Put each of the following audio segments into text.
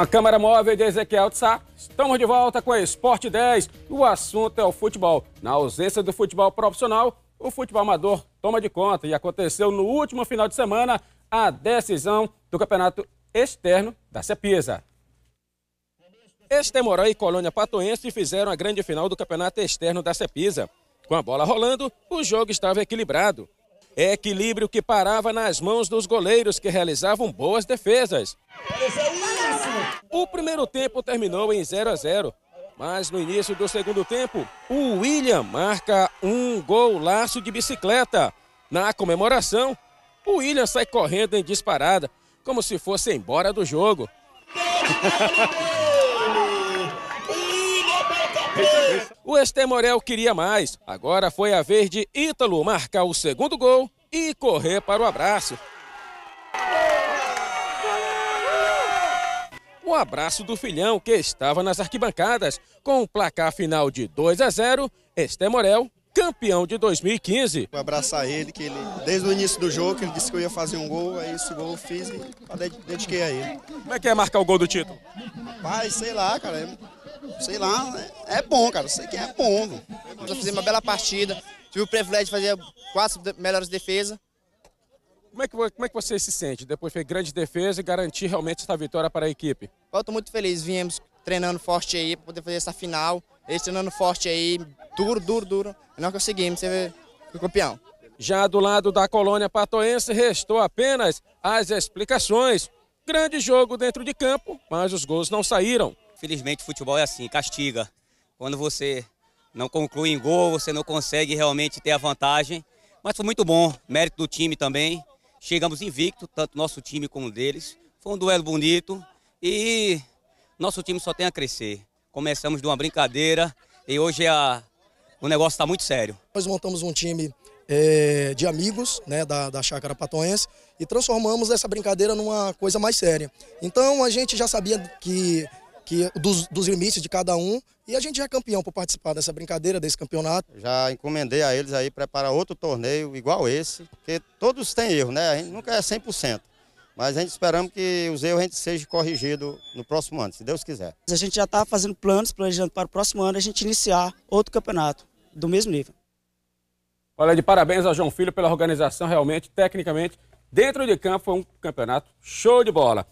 Com a câmera móvel de Ezequiel Tsá, estamos de volta com a Esporte 10. O assunto é o futebol. Na ausência do futebol profissional, o futebol amador toma de conta. E aconteceu no último final de semana a decisão do campeonato externo da Cepisa. Estemoró é e Colônia Patoense fizeram a grande final do campeonato externo da Cepisa. Com a bola rolando, o jogo estava equilibrado. É equilíbrio que parava nas mãos dos goleiros que realizavam boas defesas. É o primeiro tempo terminou em 0 a 0, mas no início do segundo tempo, o William marca um golaço de bicicleta. Na comemoração, o William sai correndo em disparada, como se fosse embora do jogo. O Estemorel queria mais. Agora foi a vez de Ítalo marcar o segundo gol e correr para o abraço. um abraço do filhão que estava nas arquibancadas. Com o um placar final de 2 a 0, Esté Morel, campeão de 2015. Vou abraçar ele, que ele, desde o início do jogo, ele disse que eu ia fazer um gol, aí esse gol eu fiz e dediquei a ele. Como é que é marcar o gol do título? Pai, sei lá, cara, é, sei lá, é bom, cara, sei que é bom. Viu? Nós fizemos uma bela partida, tive o privilégio de fazer quatro melhores defesas. Como é, que, como é que você se sente depois de grande defesa e garantir realmente essa vitória para a equipe? Eu estou muito feliz, viemos treinando forte aí para poder fazer essa final. Eles treinando forte aí, duro, duro, duro. Nós conseguimos ser campeão. Já do lado da colônia patoense, restou apenas as explicações. Grande jogo dentro de campo, mas os gols não saíram. Felizmente, o futebol é assim, castiga. Quando você não conclui em gol, você não consegue realmente ter a vantagem. Mas foi muito bom, mérito do time também. Chegamos invicto, tanto nosso time como o deles. Foi um duelo bonito e nosso time só tem a crescer. Começamos de uma brincadeira e hoje a, o negócio está muito sério. Nós montamos um time é, de amigos né, da, da Chácara Patoense e transformamos essa brincadeira numa coisa mais séria. Então a gente já sabia que que é dos, dos limites de cada um. E a gente já é campeão por participar dessa brincadeira, desse campeonato. Já encomendei a eles aí preparar outro torneio igual esse, porque todos têm erro, né? A gente nunca é 100%. Mas a gente esperamos que os erros a gente seja corrigido no próximo ano, se Deus quiser. A gente já está fazendo planos, planejando para o próximo ano a gente iniciar outro campeonato do mesmo nível. Olha, de parabéns ao João Filho pela organização, realmente, tecnicamente, dentro de campo foi um campeonato show de bola.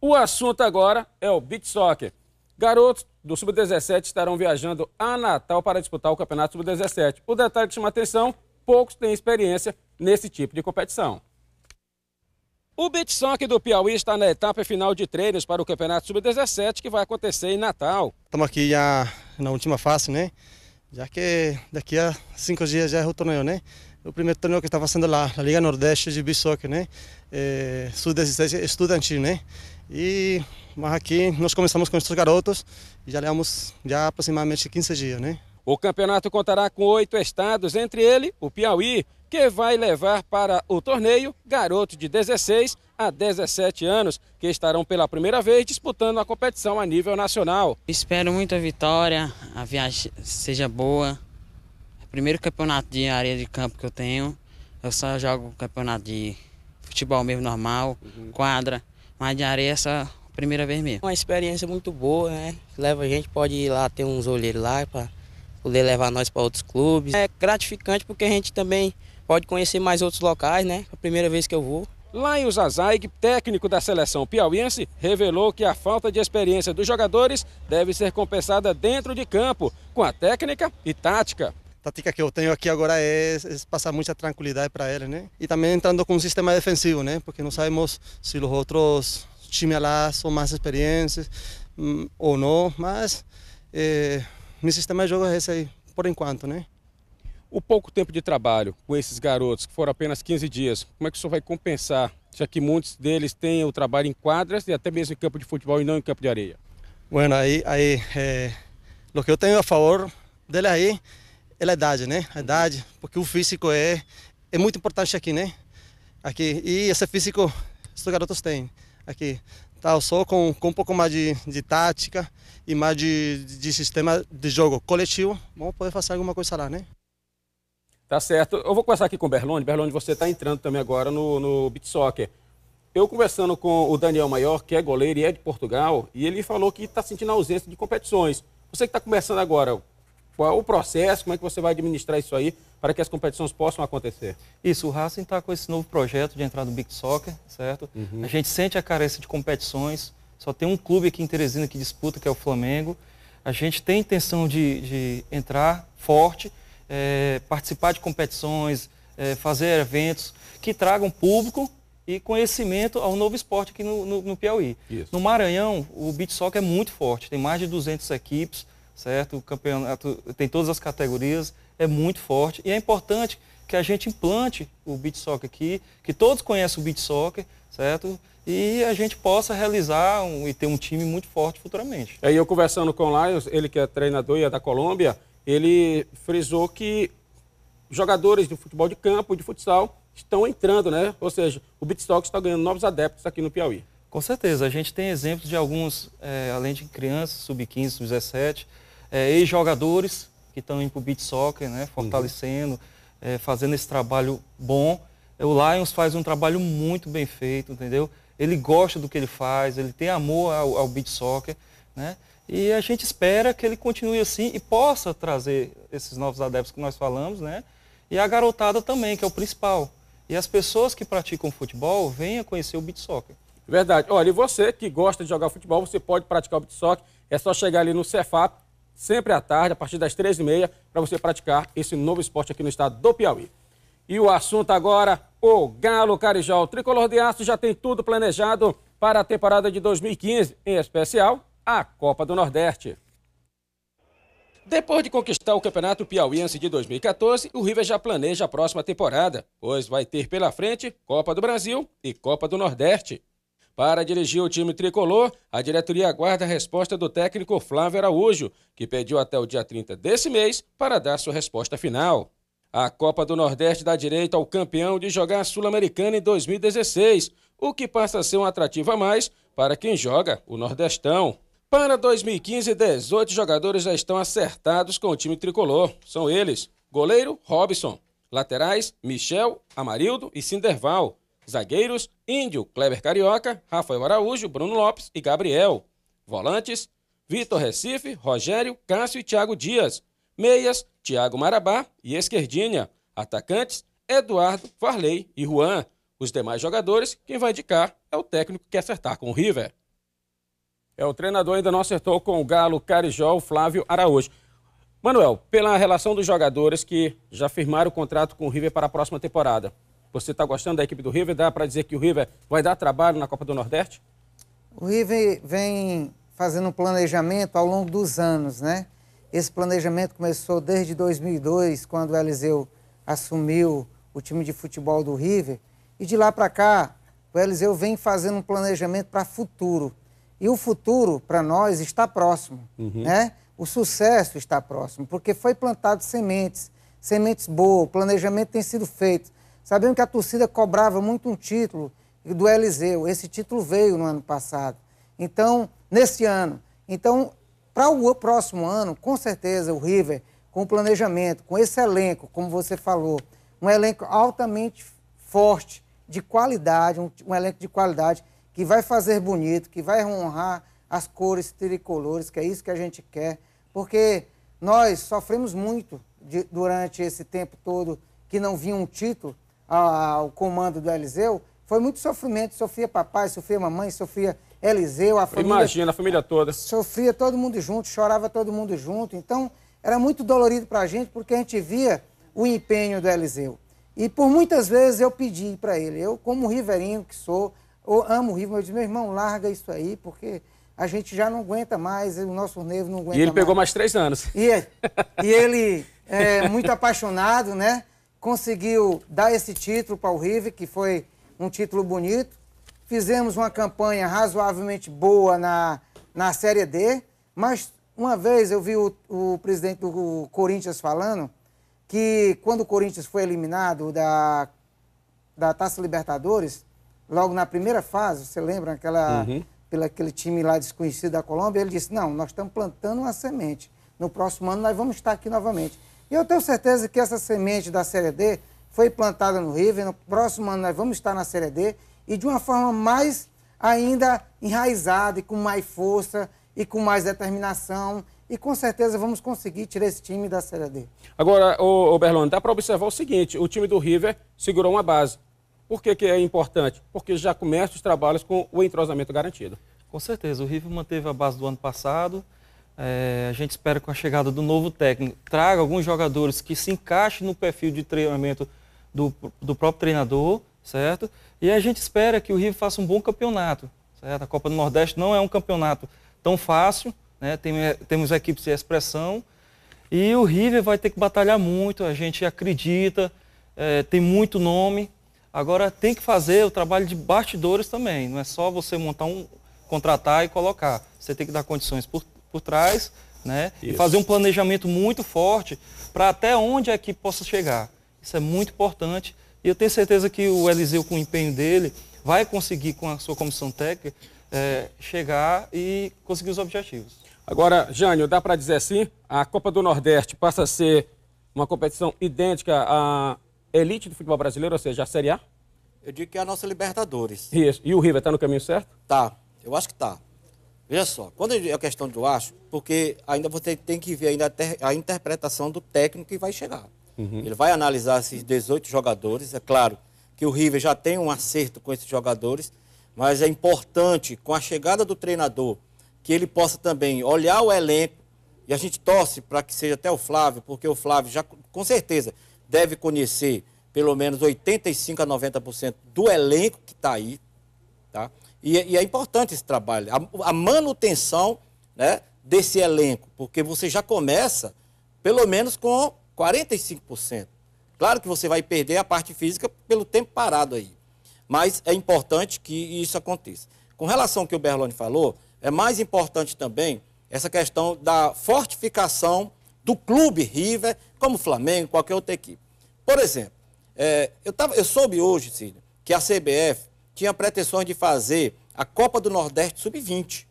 O assunto agora é o beach soccer. Garotos do Sub-17 estarão viajando a Natal para disputar o Campeonato Sub-17. O detalhe que chama atenção, poucos têm experiência nesse tipo de competição. O beach soccer do Piauí está na etapa final de treinos para o Campeonato Sub-17 que vai acontecer em Natal. Estamos aqui já na última fase, né? Já que daqui a cinco dias já é o torneio, né? o primeiro torneio que estava sendo lá, na Liga Nordeste de Beach Soccer, né? É, Sub-17 estudantil, né? E mas aqui nós começamos com esses garotos e já levamos já aproximadamente 15 dias, né? O campeonato contará com oito estados, entre ele o Piauí, que vai levar para o torneio garotos de 16 a 17 anos, que estarão pela primeira vez disputando a competição a nível nacional. Espero muito a vitória, a viagem seja boa. É o primeiro campeonato de área de campo que eu tenho. Eu só jogo campeonato de futebol mesmo normal, uhum. quadra mas de areia essa é primeira vez mesmo. Uma experiência muito boa, né? Leva a gente, pode ir lá ter uns olheiros lá para poder levar nós para outros clubes. É gratificante porque a gente também pode conhecer mais outros locais, né? É a primeira vez que eu vou. Lá em Azaig, técnico da seleção piauiense, revelou que a falta de experiência dos jogadores deve ser compensada dentro de campo, com a técnica e tática tática que eu tenho aqui agora é, é passar muita tranquilidade para ele, né? E também entrando com um sistema defensivo, né? Porque não sabemos se os outros times lá são mais experientes mm, ou não, mas é, eh, meu sistema de jogo é esse aí, por enquanto, né? O pouco tempo de trabalho com esses garotos, que foram apenas 15 dias, como é que o senhor vai compensar, já que muitos deles têm o trabalho em quadras e até mesmo em campo de futebol e não em campo de areia? Bueno, aí, aí, eh, o que eu tenho a favor dele aí é a idade, né? A idade, porque o físico é, é muito importante aqui, né? Aqui. E esse físico, os garotos têm aqui. Tá, só com, com um pouco mais de, de tática e mais de, de sistema de jogo coletivo, vamos poder fazer alguma coisa lá, né? Tá certo. Eu vou começar aqui com o Berlone. Berlone, você está entrando também agora no, no beat soccer. Eu conversando com o Daniel Maior, que é goleiro e é de Portugal, e ele falou que está sentindo a ausência de competições. Você que está começando agora, qual é o processo? Como é que você vai administrar isso aí para que as competições possam acontecer? Isso, o Racing está com esse novo projeto de entrar no Big Soccer, certo? Uhum. A gente sente a carência de competições. Só tem um clube aqui em Teresina que disputa, que é o Flamengo. A gente tem intenção de, de entrar forte, é, participar de competições, é, fazer eventos que tragam público e conhecimento ao novo esporte aqui no, no, no Piauí. Isso. No Maranhão, o beach soccer é muito forte, tem mais de 200 equipes, certo? O campeonato tem todas as categorias, é muito forte e é importante que a gente implante o beat soccer aqui, que todos conheçam o beat soccer, certo? E a gente possa realizar um, e ter um time muito forte futuramente. Aí eu conversando com o Lions, ele que é treinador e é da Colômbia, ele frisou que jogadores de futebol de campo e de futsal estão entrando, né? Ou seja, o beat soccer está ganhando novos adeptos aqui no Piauí. Com certeza, a gente tem exemplos de alguns, é, além de crianças, sub-15, sub-17, é, ex-jogadores que estão em beat Soccer, né, fortalecendo, uhum. é, fazendo esse trabalho bom. É, o Lions faz um trabalho muito bem feito, entendeu? Ele gosta do que ele faz, ele tem amor ao, ao Beach Soccer, né? E a gente espera que ele continue assim e possa trazer esses novos adeptos que nós falamos, né? E a garotada também, que é o principal. E as pessoas que praticam futebol venham conhecer o beat soccer. Verdade. Olha, e você que gosta de jogar futebol, você pode praticar o beat soccer. É só chegar ali no Cefap sempre à tarde, a partir das 13h30, para você praticar esse novo esporte aqui no estado do Piauí. E o assunto agora, o Galo Carijó. O tricolor de aço já tem tudo planejado para a temporada de 2015, em especial a Copa do Nordeste. Depois de conquistar o Campeonato Piauiense de 2014, o River já planeja a próxima temporada, pois vai ter pela frente Copa do Brasil e Copa do Nordeste. Para dirigir o time tricolor, a diretoria aguarda a resposta do técnico Flávio Araújo, que pediu até o dia 30 desse mês para dar sua resposta final. A Copa do Nordeste dá direito ao campeão de jogar a Sul-Americana em 2016, o que passa a ser um atrativo a mais para quem joga o Nordestão. Para 2015, 18 jogadores já estão acertados com o time tricolor. São eles: goleiro Robson, laterais Michel, Amarildo e Cinderval. Zagueiros: Índio, Kleber Carioca, Rafael Araújo, Bruno Lopes e Gabriel. Volantes: Vitor Recife, Rogério, Cássio e Thiago Dias. Meias: Thiago Marabá e Esquerdinha. Atacantes: Eduardo, Farley e Juan. Os demais jogadores, quem vai indicar é o técnico que acertar com o River. É, o treinador ainda não acertou com o Galo Carijó, o Flávio Araújo. Manuel, pela relação dos jogadores que já firmaram o contrato com o River para a próxima temporada, você está gostando da equipe do River? Dá para dizer que o River vai dar trabalho na Copa do Nordeste? O River vem fazendo um planejamento ao longo dos anos, né? Esse planejamento começou desde 2002, quando o Eliseu assumiu o time de futebol do River. E de lá para cá, o Eliseu vem fazendo um planejamento para futuro. E o futuro, para nós, está próximo. Uhum. Né? O sucesso está próximo, porque foi plantado sementes, sementes boas, o planejamento tem sido feito. Sabemos que a torcida cobrava muito um título do Eliseu. Esse título veio no ano passado. Então, nesse ano. Então, para o próximo ano, com certeza, o River, com o planejamento, com esse elenco, como você falou, um elenco altamente forte, de qualidade, um, um elenco de qualidade, que vai fazer bonito, que vai honrar as cores tricolores, que é isso que a gente quer, porque nós sofremos muito de, durante esse tempo todo que não vinha um título, ao comando do Eliseu, foi muito sofrimento. Sofria papai, sofria mamãe, sofria Eliseu, a família. Imagina, a família toda. Sofria todo mundo junto, chorava todo mundo junto. Então, era muito dolorido para a gente, porque a gente via o empenho do Eliseu. E por muitas vezes eu pedi para ele, eu, como riverinho que sou, eu amo o River, eu disse, meu irmão, larga isso aí, porque a gente já não aguenta mais, o nosso nervo não aguenta mais. E ele mais. pegou mais três anos. E, é, e ele, é, muito apaixonado, né? conseguiu dar esse título para o River, que foi um título bonito. Fizemos uma campanha razoavelmente boa na, na Série D, mas uma vez eu vi o, o presidente do Corinthians falando que quando o Corinthians foi eliminado da, da Taça Libertadores, logo na primeira fase, você lembra aquela, uhum. pela, aquele time lá desconhecido da Colômbia, ele disse, não, nós estamos plantando uma semente. No próximo ano nós vamos estar aqui novamente. E eu tenho certeza que essa semente da Série D foi plantada no River. No próximo ano nós vamos estar na Série D e de uma forma mais ainda enraizada e com mais força e com mais determinação. E com certeza vamos conseguir tirar esse time da Série D. Agora, o Berlone, dá para observar o seguinte: o time do River segurou uma base. Por que, que é importante? Porque já começa os trabalhos com o entrosamento garantido. Com certeza, o River manteve a base do ano passado, é, a gente espera com a chegada do novo técnico traga alguns jogadores que se encaixem no perfil de treinamento do, do próprio treinador, certo? E a gente espera que o Rio faça um bom campeonato, certo? A Copa do Nordeste não é um campeonato tão fácil, né? Tem, é, temos equipes de expressão e o River vai ter que batalhar muito, a gente acredita, é, tem muito nome. Agora tem que fazer o trabalho de bastidores também, não é só você montar um, contratar e colocar. Você tem que dar condições por, por trás, né? Isso. E fazer um planejamento muito forte para até onde é que possa chegar. Isso é muito importante. E eu tenho certeza que o Eliseu, com o empenho dele, vai conseguir, com a sua comissão técnica, é, chegar e conseguir os objetivos. Agora, Jânio, dá para dizer assim, a Copa do Nordeste passa a ser uma competição idêntica à elite do futebol brasileiro, ou seja, a Série A? Eu digo que é a nossa Libertadores. Isso. E o River está no caminho certo? Tá. Eu acho que tá. Veja só, quando é a questão do acho, porque ainda você tem que ver ainda a, ter, a interpretação do técnico que vai chegar. Uhum. Ele vai analisar esses 18 jogadores. É claro que o River já tem um acerto com esses jogadores, mas é importante, com a chegada do treinador, que ele possa também olhar o elenco. E a gente torce para que seja até o Flávio, porque o Flávio já com certeza deve conhecer pelo menos 85 a 90% do elenco que está aí, tá? E, é, e é importante esse trabalho, a, a manutenção né, desse elenco, porque você já começa pelo menos com 45%. Claro que você vai perder a parte física pelo tempo parado aí, mas é importante que isso aconteça. Com relação ao que o Berlone falou, é mais importante também essa questão da fortificação do clube River, como Flamengo, qualquer outra equipe. Por exemplo, é, eu, tava, eu soube hoje, Cílio, que a CBF tinha pretensões de fazer a Copa do Nordeste Sub-20.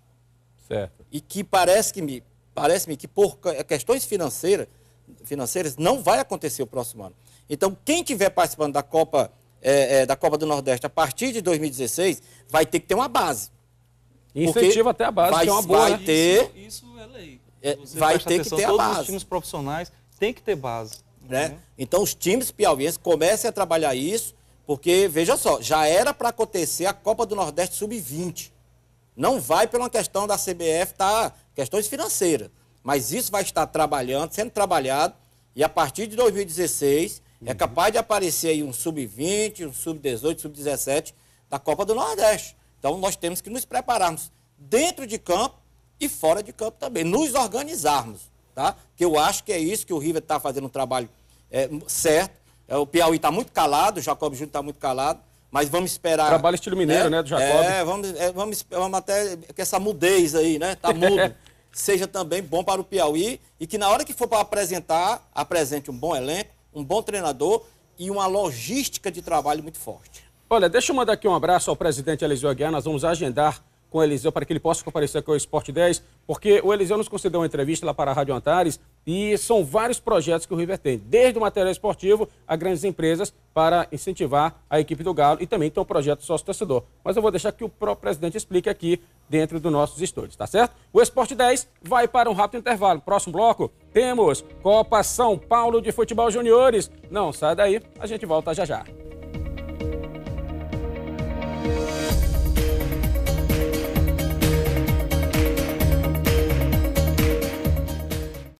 Certo. E que parece que me parece-me que por questões financeiras, financeiras não vai acontecer o próximo ano. Então, quem tiver participando da Copa é, é, da Copa do Nordeste a partir de 2016 vai ter que ter uma base. Incentiva até a base, vai, que é uma boa. Né? Vai né? ter, isso, isso, é lei. É, vai ter que ter a base. Todos os times profissionais têm que ter base. Né? Né? Então, os times piauienses comecem a trabalhar isso porque, veja só, já era para acontecer a Copa do Nordeste Sub-20. Não vai pela questão da CBF, tá? Questões financeiras. Mas isso vai estar trabalhando, sendo trabalhado, e a partir de 2016 é uhum. é capaz de aparecer aí um sub-20, um sub-18, sub-17 da Copa do Nordeste. Então nós temos que nos prepararmos dentro de campo e fora de campo também, nos organizarmos, tá? Que eu acho que é isso que o River está fazendo um trabalho é, certo. É, o Piauí está muito calado, o Jacob Júnior está muito calado, mas vamos esperar. Trabalho estilo mineiro, né, né do Jacob? É, vamos, é, vamos, vamos até que essa mudez aí, né? Está mudo. seja também bom para o Piauí e que na hora que for para apresentar, apresente um bom elenco, um bom treinador e uma logística de trabalho muito forte. Olha, deixa eu mandar aqui um abraço ao presidente Elisio Aguiar. Nós vamos agendar com o Eliseu para que ele possa comparecer aqui ao Esporte 10, porque o Eliseu nos concedeu uma entrevista lá para a Rádio Antares e são vários projetos que o River tem, desde o material esportivo a grandes empresas para incentivar a equipe do Galo e também tem o um projeto sócio-torcedor. Mas eu vou deixar que o próprio presidente explique aqui dentro dos nossos estúdios, tá certo? O Esporte 10 vai para um rápido intervalo. Próximo bloco temos Copa São Paulo de Futebol Juniores. Não, sai daí, a gente volta já já.